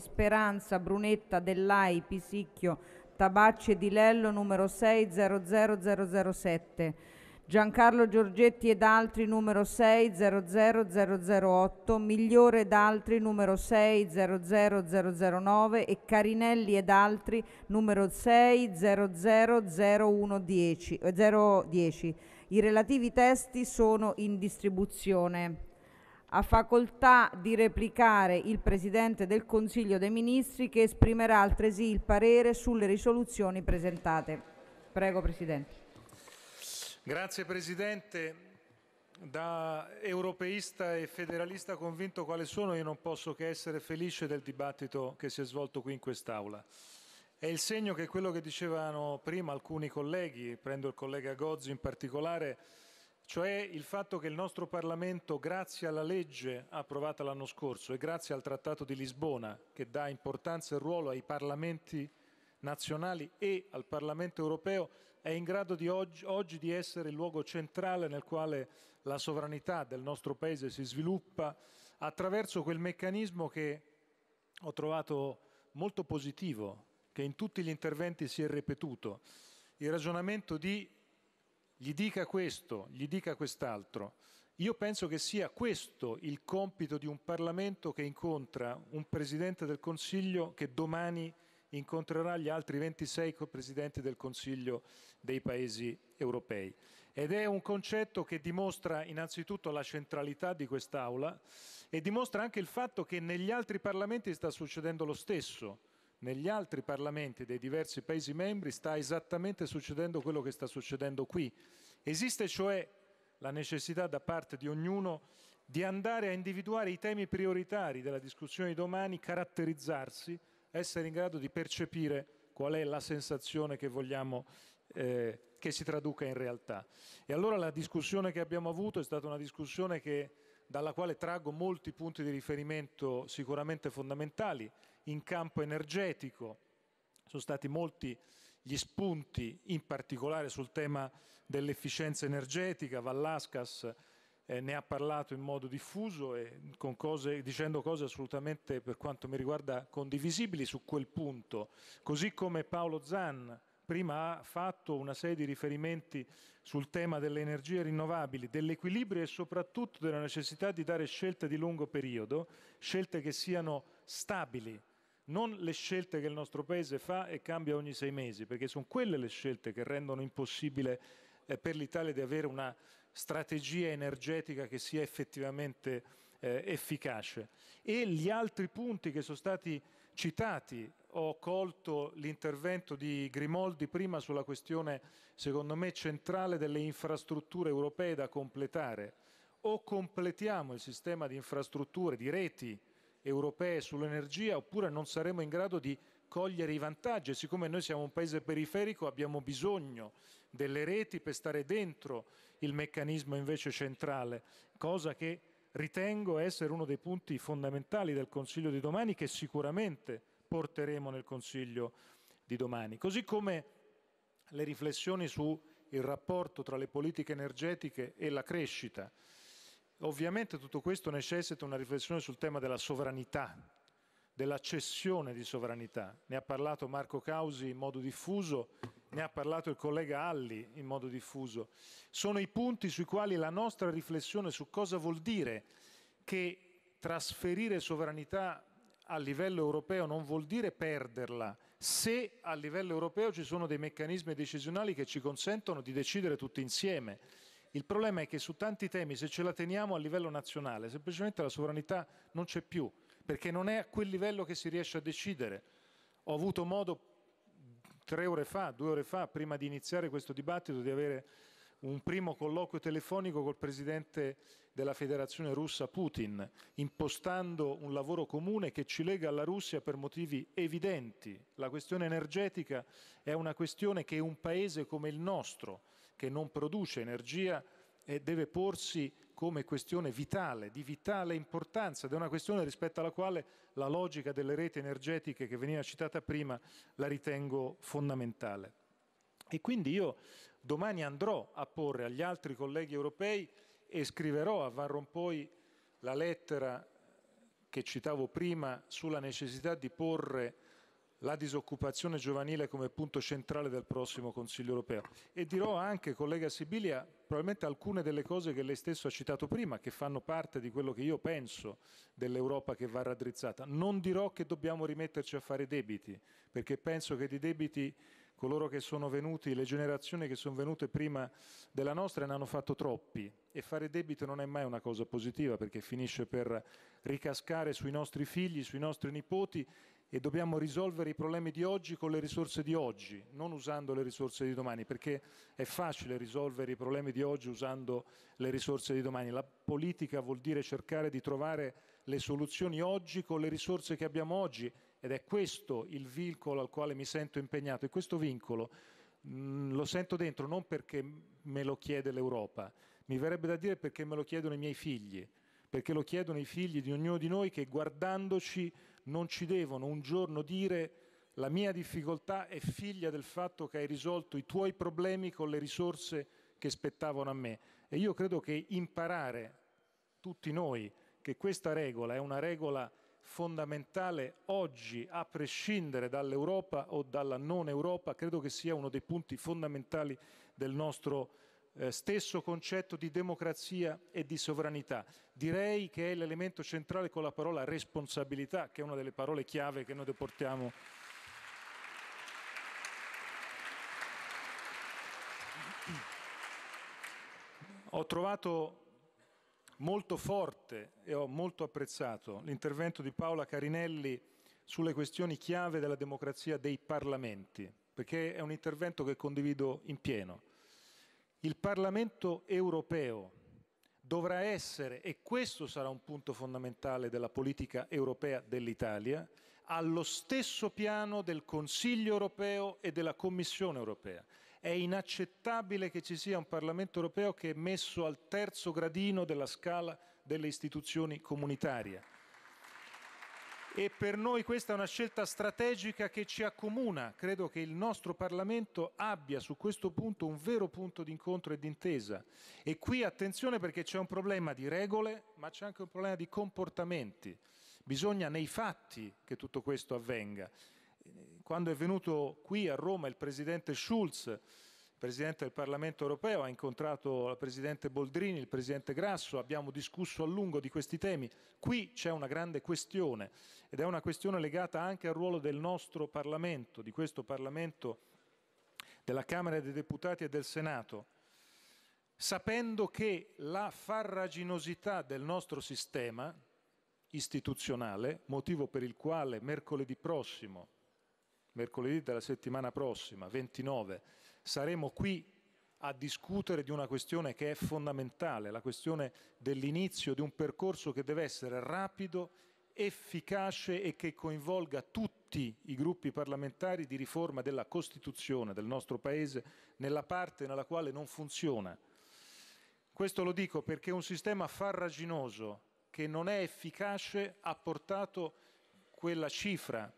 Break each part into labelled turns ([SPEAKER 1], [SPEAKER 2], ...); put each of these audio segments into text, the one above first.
[SPEAKER 1] Speranza Brunetta Dellai Pisicchio Tabacce di Lello numero 600007 Giancarlo Giorgetti ed altri numero 600008 Migliore ed altri numero 600009 e Carinelli ed altri numero 60000110 I relativi testi sono in distribuzione. Ha facoltà di replicare il Presidente del Consiglio dei Ministri che esprimerà altresì il parere sulle risoluzioni presentate. Prego Presidente.
[SPEAKER 2] Grazie Presidente. Da europeista e federalista convinto quale sono io non posso che essere felice del dibattito che si è svolto qui in quest'Aula. È il segno che quello che dicevano prima alcuni colleghi, prendo il collega Gozzi in particolare, cioè il fatto che il nostro Parlamento, grazie alla legge approvata l'anno scorso e grazie al Trattato di Lisbona, che dà importanza e ruolo ai Parlamenti nazionali e al Parlamento europeo, è in grado di oggi, oggi di essere il luogo centrale nel quale la sovranità del nostro Paese si sviluppa attraverso quel meccanismo che ho trovato molto positivo, che in tutti gli interventi si è ripetuto, il ragionamento di gli dica questo, gli dica quest'altro. Io penso che sia questo il compito di un Parlamento che incontra un Presidente del Consiglio che domani incontrerà gli altri 26 Presidenti del Consiglio dei Paesi europei. Ed è un concetto che dimostra innanzitutto la centralità di quest'Aula e dimostra anche il fatto che negli altri Parlamenti sta succedendo lo stesso negli altri parlamenti dei diversi Paesi membri sta esattamente succedendo quello che sta succedendo qui. Esiste cioè la necessità da parte di ognuno di andare a individuare i temi prioritari della discussione di domani, caratterizzarsi, essere in grado di percepire qual è la sensazione che vogliamo eh, che si traduca in realtà. E allora la discussione che abbiamo avuto è stata una discussione che, dalla quale traggo molti punti di riferimento sicuramente fondamentali, in campo energetico. Sono stati molti gli spunti, in particolare sul tema dell'efficienza energetica. Vallascas eh, ne ha parlato in modo diffuso e cose, dicendo cose assolutamente, per quanto mi riguarda, condivisibili su quel punto. Così come Paolo Zan prima ha fatto una serie di riferimenti sul tema delle energie rinnovabili, dell'equilibrio e soprattutto della necessità di dare scelte di lungo periodo, scelte che siano stabili, non le scelte che il nostro Paese fa e cambia ogni sei mesi, perché sono quelle le scelte che rendono impossibile eh, per l'Italia di avere una strategia energetica che sia effettivamente eh, efficace. E gli altri punti che sono stati citati, ho colto l'intervento di Grimoldi prima sulla questione, secondo me, centrale delle infrastrutture europee da completare. O completiamo il sistema di infrastrutture, di reti, europee sull'energia oppure non saremo in grado di cogliere i vantaggi. Siccome noi siamo un paese periferico abbiamo bisogno delle reti per stare dentro il meccanismo invece centrale, cosa che ritengo essere uno dei punti fondamentali del Consiglio di domani che sicuramente porteremo nel Consiglio di domani. Così come le riflessioni sul rapporto tra le politiche energetiche e la crescita. Ovviamente tutto questo necessita una riflessione sul tema della sovranità, della cessione di sovranità. Ne ha parlato Marco Causi in modo diffuso, ne ha parlato il collega Alli in modo diffuso. Sono i punti sui quali la nostra riflessione su cosa vuol dire che trasferire sovranità a livello europeo non vuol dire perderla, se a livello europeo ci sono dei meccanismi decisionali che ci consentono di decidere tutti insieme il problema è che su tanti temi, se ce la teniamo a livello nazionale, semplicemente la sovranità non c'è più, perché non è a quel livello che si riesce a decidere. Ho avuto modo tre ore fa, due ore fa, prima di iniziare questo dibattito, di avere un primo colloquio telefonico col presidente della federazione russa Putin, impostando un lavoro comune che ci lega alla Russia per motivi evidenti. La questione energetica è una questione che un paese come il nostro, che non produce energia e deve porsi come questione vitale, di vitale importanza, ed è una questione rispetto alla quale la logica delle reti energetiche che veniva citata prima la ritengo fondamentale. E quindi io domani andrò a porre agli altri colleghi europei e scriverò a Van Rompuy la lettera che citavo prima sulla necessità di porre la disoccupazione giovanile come punto centrale del prossimo Consiglio europeo. E dirò anche, collega Sibilia, probabilmente alcune delle cose che lei stesso ha citato prima, che fanno parte di quello che io penso dell'Europa che va raddrizzata. Non dirò che dobbiamo rimetterci a fare debiti, perché penso che di debiti coloro che sono venuti, le generazioni che sono venute prima della nostra ne hanno fatto troppi e fare debito non è mai una cosa positiva perché finisce per ricascare sui nostri figli, sui nostri nipoti e dobbiamo risolvere i problemi di oggi con le risorse di oggi, non usando le risorse di domani, perché è facile risolvere i problemi di oggi usando le risorse di domani. La politica vuol dire cercare di trovare le soluzioni oggi con le risorse che abbiamo oggi ed è questo il vincolo al quale mi sento impegnato e questo vincolo mh, mm, lo sento dentro non perché me lo chiede l'Europa, mi verrebbe da dire perché me lo chiedono i miei figli perché lo chiedono i figli di ognuno di noi che guardandoci non ci devono un giorno dire la mia difficoltà è figlia del fatto che hai risolto i tuoi problemi con le risorse che spettavano a me. E io credo che imparare tutti noi che questa regola è una regola fondamentale oggi, a prescindere dall'Europa o dalla non Europa, credo che sia uno dei punti fondamentali del nostro eh, stesso concetto di democrazia e di sovranità. Direi che è l'elemento centrale con la parola responsabilità, che è una delle parole chiave che noi deportiamo. Ho trovato molto forte e ho molto apprezzato l'intervento di Paola Carinelli sulle questioni chiave della democrazia dei parlamenti, perché è un intervento che condivido in pieno. Il Parlamento europeo dovrà essere, e questo sarà un punto fondamentale della politica europea dell'Italia, allo stesso piano del Consiglio europeo e della Commissione europea. È inaccettabile che ci sia un Parlamento europeo che è messo al terzo gradino della scala delle istituzioni comunitarie e per noi questa è una scelta strategica che ci accomuna. Credo che il nostro Parlamento abbia su questo punto un vero punto di incontro e d'intesa. E qui attenzione perché c'è un problema di regole, ma c'è anche un problema di comportamenti. Bisogna nei fatti che tutto questo avvenga. Quando è venuto qui a Roma il presidente Schulz Presidente del Parlamento europeo, ha incontrato il Presidente Boldrini, il Presidente Grasso, abbiamo discusso a lungo di questi temi. Qui c'è una grande questione ed è una questione legata anche al ruolo del nostro Parlamento, di questo Parlamento, della Camera dei Deputati e del Senato, sapendo che la farraginosità del nostro sistema istituzionale, motivo per il quale mercoledì prossimo, mercoledì della settimana prossima, 29, saremo qui a discutere di una questione che è fondamentale, la questione dell'inizio di un percorso che deve essere rapido, efficace e che coinvolga tutti i gruppi parlamentari di riforma della Costituzione del nostro Paese nella parte nella quale non funziona. Questo lo dico perché un sistema farraginoso che non è efficace ha portato quella cifra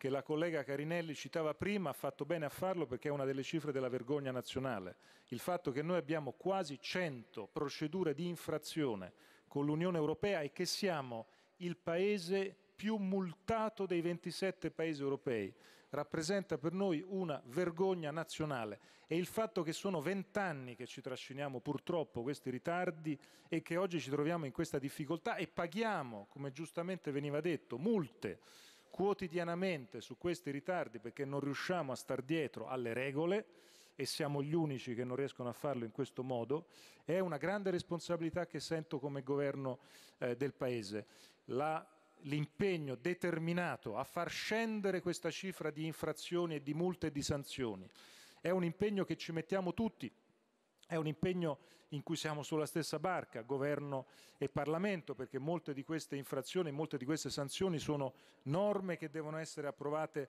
[SPEAKER 2] che la collega Carinelli citava prima, ha fatto bene a farlo perché è una delle cifre della vergogna nazionale. Il fatto che noi abbiamo quasi 100 procedure di infrazione con l'Unione Europea e che siamo il paese più multato dei 27 paesi europei rappresenta per noi una vergogna nazionale e il fatto che sono vent'anni che ci trasciniamo purtroppo questi ritardi e che oggi ci troviamo in questa difficoltà e paghiamo, come giustamente veniva detto, multe quotidianamente su questi ritardi perché non riusciamo a star dietro alle regole e siamo gli unici che non riescono a farlo in questo modo, è una grande responsabilità che sento come governo eh, del Paese. La l'impegno determinato a far scendere questa cifra di infrazioni e di multe e di sanzioni. È un impegno che ci mettiamo tutti, è un impegno in cui siamo sulla stessa barca, governo e Parlamento, perché molte di queste infrazioni, molte di queste sanzioni sono norme che devono essere approvate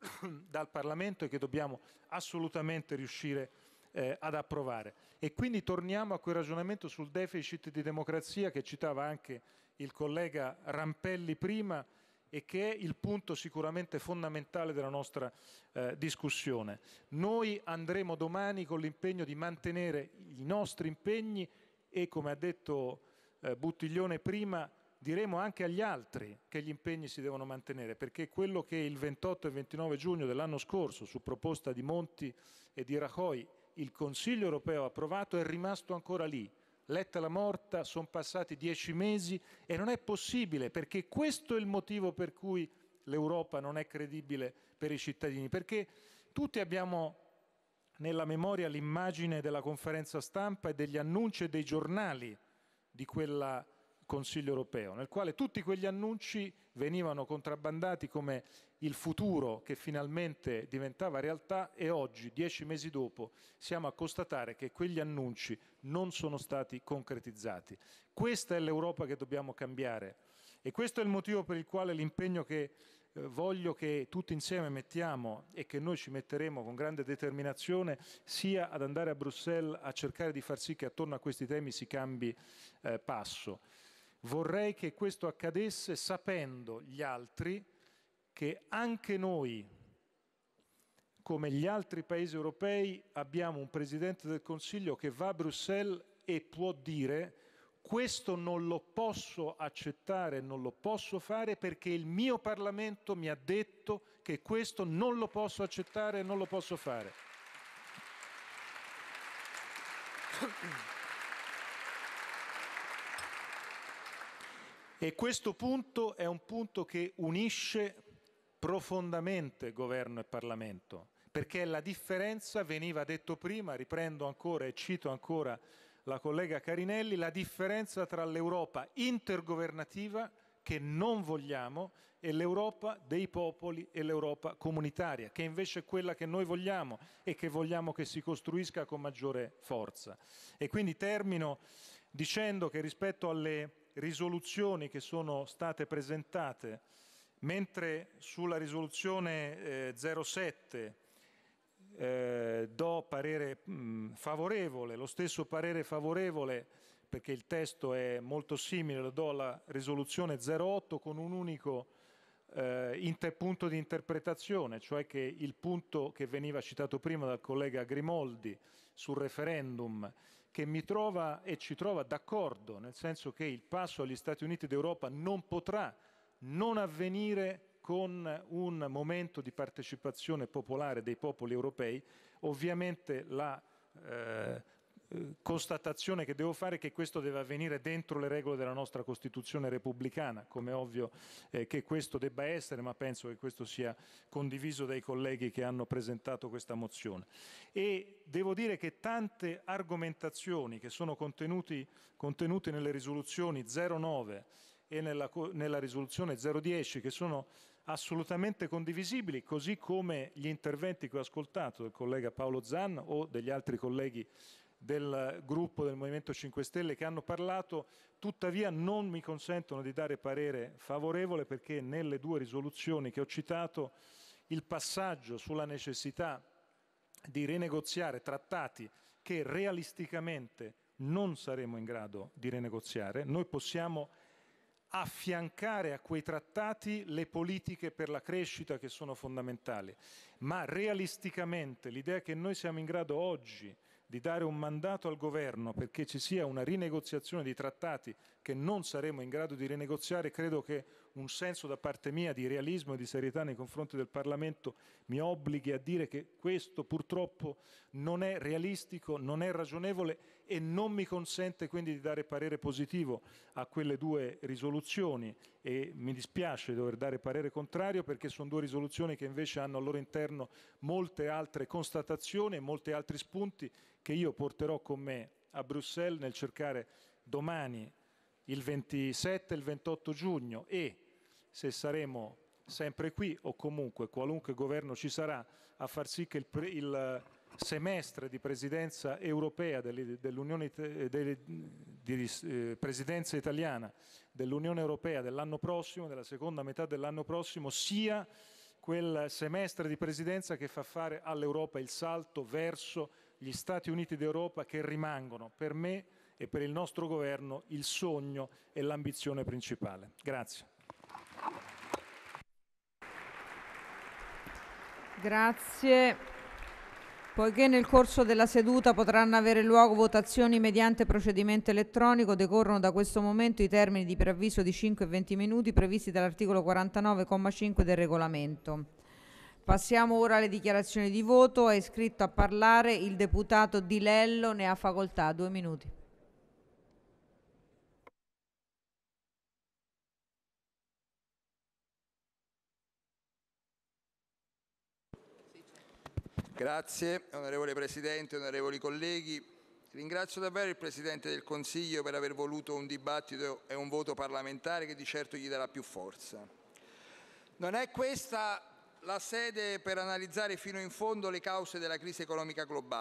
[SPEAKER 2] dal Parlamento e che dobbiamo assolutamente riuscire eh, ad approvare. E quindi torniamo a quel ragionamento sul deficit di democrazia che citava anche il collega Rampelli prima, e che è il punto sicuramente fondamentale della nostra eh, discussione. Noi andremo domani con l'impegno di mantenere i nostri impegni e, come ha detto eh, Buttiglione prima, diremo anche agli altri che gli impegni si devono mantenere, perché quello che il 28 e 29 giugno dell'anno scorso, su proposta di Monti e di Rajoy, il Consiglio europeo ha approvato è rimasto ancora lì letta la morta, sono passati dieci mesi e non è possibile perché questo è il motivo per cui l'Europa non è credibile per i cittadini, perché tutti abbiamo nella memoria l'immagine della conferenza stampa e degli annunci dei giornali di quella Consiglio europeo, nel quale tutti quegli annunci venivano contrabbandati come il futuro che finalmente diventava realtà e oggi, dieci mesi dopo, siamo a constatare che quegli annunci non sono stati concretizzati. Questa è l'Europa che dobbiamo cambiare e questo è il motivo per il quale l'impegno che eh, voglio che tutti insieme mettiamo e che noi ci metteremo con grande determinazione sia ad andare a Bruxelles a cercare di far sì che attorno a questi temi si cambi eh, passo. Vorrei che questo accadesse sapendo gli altri che anche noi, come gli altri paesi europei, abbiamo un Presidente del Consiglio che va a Bruxelles e può dire questo non lo posso accettare, non lo posso fare perché il mio Parlamento mi ha detto che questo non lo posso accettare e non lo posso fare. E questo punto è un punto che unisce profondamente governo e Parlamento, perché la differenza, veniva detto prima, riprendo ancora e cito ancora la collega Carinelli, la differenza tra l'Europa intergovernativa che non vogliamo e l'Europa dei popoli e l'Europa comunitaria, che invece è quella che noi vogliamo e che vogliamo che si costruisca con maggiore forza. E quindi termino dicendo che rispetto alle risoluzioni che sono state presentate, mentre sulla risoluzione eh, 07 eh, do parere mh, favorevole, lo stesso parere favorevole perché il testo è molto simile, lo do alla risoluzione 08 con un unico eh, interpunto di interpretazione, cioè che il punto che veniva citato prima dal collega Grimoldi sul referendum che mi trova e ci trova d'accordo, nel senso che il passo agli Stati Uniti d'Europa non potrà non avvenire con un momento di partecipazione popolare dei popoli europei, ovviamente la eh, constatazione che devo fare è che questo deve avvenire dentro le regole della nostra Costituzione repubblicana, come ovvio eh, che questo debba essere, ma penso che questo sia condiviso dai colleghi che hanno presentato questa mozione. E devo dire che tante argomentazioni che sono contenute nelle risoluzioni 09 e nella, nella risoluzione 010, che sono assolutamente condivisibili, così come gli interventi che ho ascoltato del collega Paolo Zan o degli altri colleghi del gruppo del Movimento 5 Stelle che hanno parlato, tuttavia non mi consentono di dare parere favorevole perché nelle due risoluzioni che ho citato il passaggio sulla necessità di rinegoziare trattati che realisticamente non saremo in grado di rinegoziare, noi possiamo affiancare a quei trattati le politiche per la crescita che sono fondamentali, ma realisticamente l'idea che noi siamo in grado oggi di dare un mandato al governo perché ci sia una rinegoziazione di trattati che non saremo in grado di rinegoziare, credo che un senso da parte mia di realismo e di serietà nei confronti del Parlamento mi obblighi a dire che questo purtroppo non è realistico, non è ragionevole e non mi consente quindi di dare parere positivo a quelle due risoluzioni e mi dispiace dover dare parere contrario perché sono due risoluzioni che invece hanno al loro interno molte altre constatazioni e molti altri spunti che io porterò con me a Bruxelles nel cercare domani il 27 e il 28 giugno e se saremo sempre qui o comunque qualunque governo ci sarà a far sì che il, pre, il semestre di presidenza europea dell'Unione di, eh, presidenza italiana dell'Unione Europea dell'anno prossimo, della seconda metà dell'anno prossimo, sia quel semestre di presidenza che fa fare all'Europa il salto verso gli Stati Uniti d'Europa che rimangono per me e per il nostro governo il sogno e l'ambizione principale. Grazie.
[SPEAKER 1] Grazie. Poiché nel corso della seduta potranno avere luogo votazioni mediante procedimento elettronico, decorrono da questo momento i termini di preavviso di 5 e 20 minuti previsti dall'articolo 49,5 del regolamento. Passiamo ora alle dichiarazioni di voto. È iscritto a parlare il deputato Di Lello, ne ha facoltà. Due minuti.
[SPEAKER 2] Grazie, onorevole Presidente, onorevoli colleghi. Ringrazio davvero il Presidente del Consiglio per aver voluto un dibattito e un voto parlamentare che di certo gli darà più forza. Non è questa la sede per analizzare fino in fondo le cause della crisi economica globale.